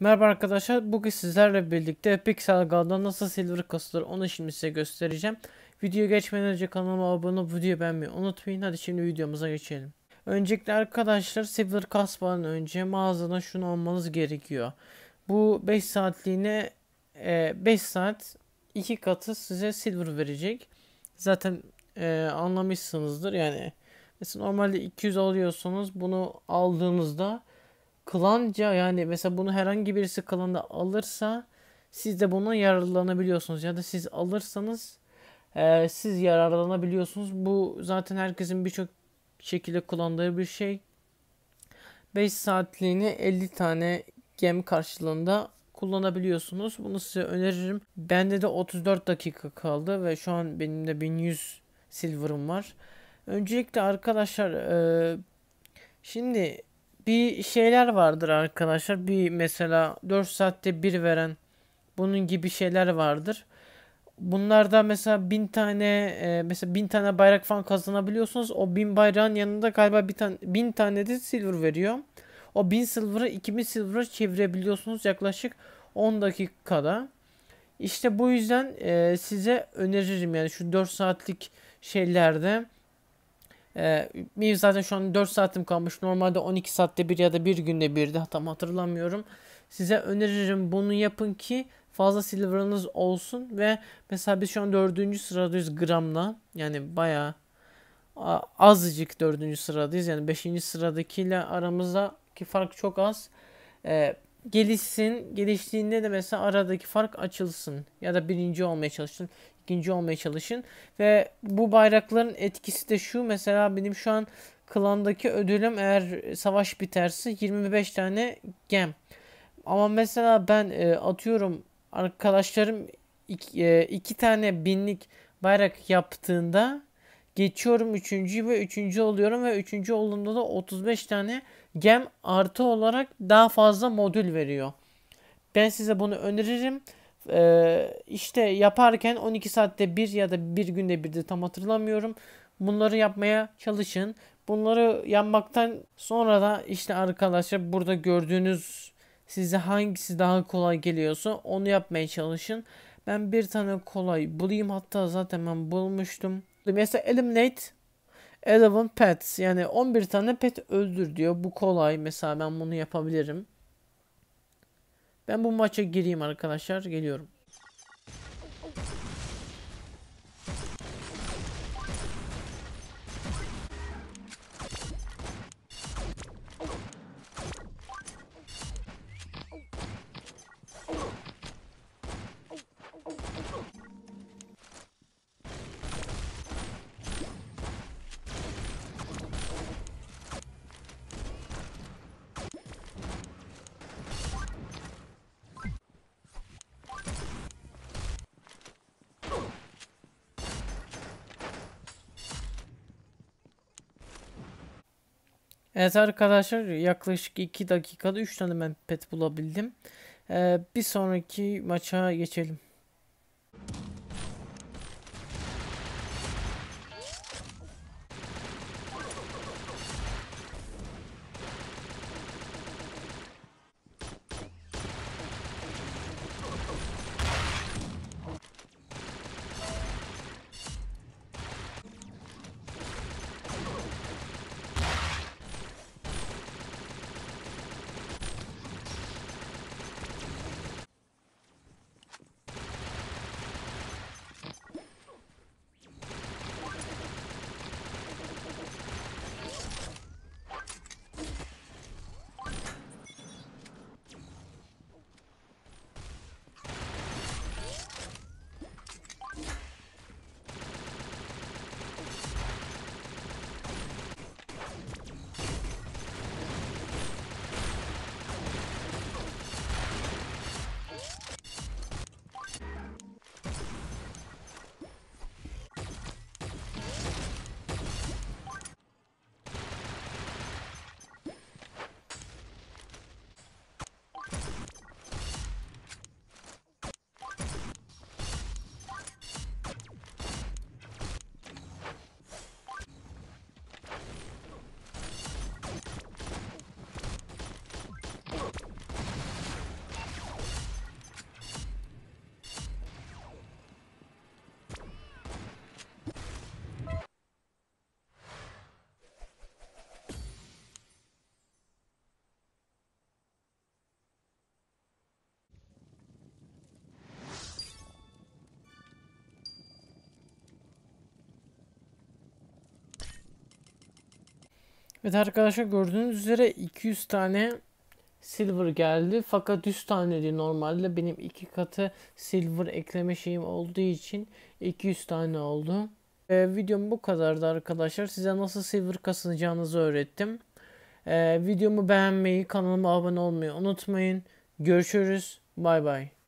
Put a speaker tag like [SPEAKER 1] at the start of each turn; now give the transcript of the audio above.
[SPEAKER 1] Merhaba arkadaşlar. Bugün sizlerle birlikte Pixel Salgal'da nasıl silver kasılır onu şimdi size göstereceğim. Video geçmeden önce kanalıma abone olup video beğenmeyi unutmayın. Hadi şimdi videomuza geçelim. Öncelikle arkadaşlar silver kasmadan önce mağazadan şunu almanız gerekiyor. Bu 5 saatliğine 5 e, saat 2 katı size silver verecek. Zaten e, anlamışsınızdır yani. Mesela normalde 200 alıyorsunuz bunu aldığınızda klanca yani mesela bunu herhangi birisi klanda alırsa siz de bundan yararlanabiliyorsunuz ya da siz alırsanız e, siz yararlanabiliyorsunuz. Bu zaten herkesin birçok şekilde kullandığı bir şey. 5 saatliğini 50 tane gem karşılığında kullanabiliyorsunuz. Bunu size öneririm. Bende de 34 dakika kaldı ve şu an benim de 1100 silver'ım var. Öncelikle arkadaşlar e, şimdi bir şeyler vardır arkadaşlar. Bir mesela 4 saatte bir veren bunun gibi şeyler vardır. Bunlarda mesela bin tane e, mesela bin tane bayrak falan kazanabiliyorsunuz. O bin bayrağın yanında galiba bir tane bin tane de silver veriyor. O bin silver'ı 2000 silver'a çevirebiliyorsunuz yaklaşık 10 dakikada. İşte bu yüzden e, size öneririm yani şu 4 saatlik şeylerde ee, benim zaten şu an 4 saatim kalmış. Normalde 12 saatte bir ya da bir günde bir de tam hatırlamıyorum. Size öneririm bunu yapın ki fazla silver'ınız olsun ve mesela biz şu an 4. sıradayız gramla. Yani bayağı azıcık 4. sıradayız. Yani 5. sıradakiyle aramızdaki fark çok az. Ee, gelişsin. Geliştiğinde de mesela aradaki fark açılsın. Ya da birinci olmaya çalışın. ikinci olmaya çalışın. Ve bu bayrakların etkisi de şu. Mesela benim şu an klandaki ödülüm eğer savaş biterse 25 tane gem. Ama mesela ben e, atıyorum arkadaşlarım iki, e, iki tane binlik bayrak yaptığında Geçiyorum üçüncü ve üçüncü oluyorum ve üçüncü olduğumda da 35 tane gem artı olarak daha fazla modül veriyor. Ben size bunu öneririm. Ee, işte yaparken 12 saatte bir ya da bir günde bir de tam hatırlamıyorum. Bunları yapmaya çalışın. Bunları yapmaktan sonra da işte arkadaşlar burada gördüğünüz size hangisi daha kolay geliyorsa onu yapmaya çalışın. Ben bir tane kolay bulayım hatta zaten ben bulmuştum. Mesela eliminate 11 pets yani 11 tane pet öldür diyor. Bu kolay mesela ben bunu yapabilirim. Ben bu maça gireyim arkadaşlar. Geliyorum. Evet arkadaşlar yaklaşık 2 dakikada 3 tane ben pet bulabildim. Ee, bir sonraki maça geçelim. Evet arkadaşlar gördüğünüz üzere 200 tane silver geldi. Fakat 100 diye normalde. Benim iki katı silver ekleme şeyim olduğu için 200 tane oldu. Ee, videom bu kadardı arkadaşlar. Size nasıl silver kazanacağınızı öğrettim. Ee, videomu beğenmeyi, kanalıma abone olmayı unutmayın. Görüşürüz. Bay bay.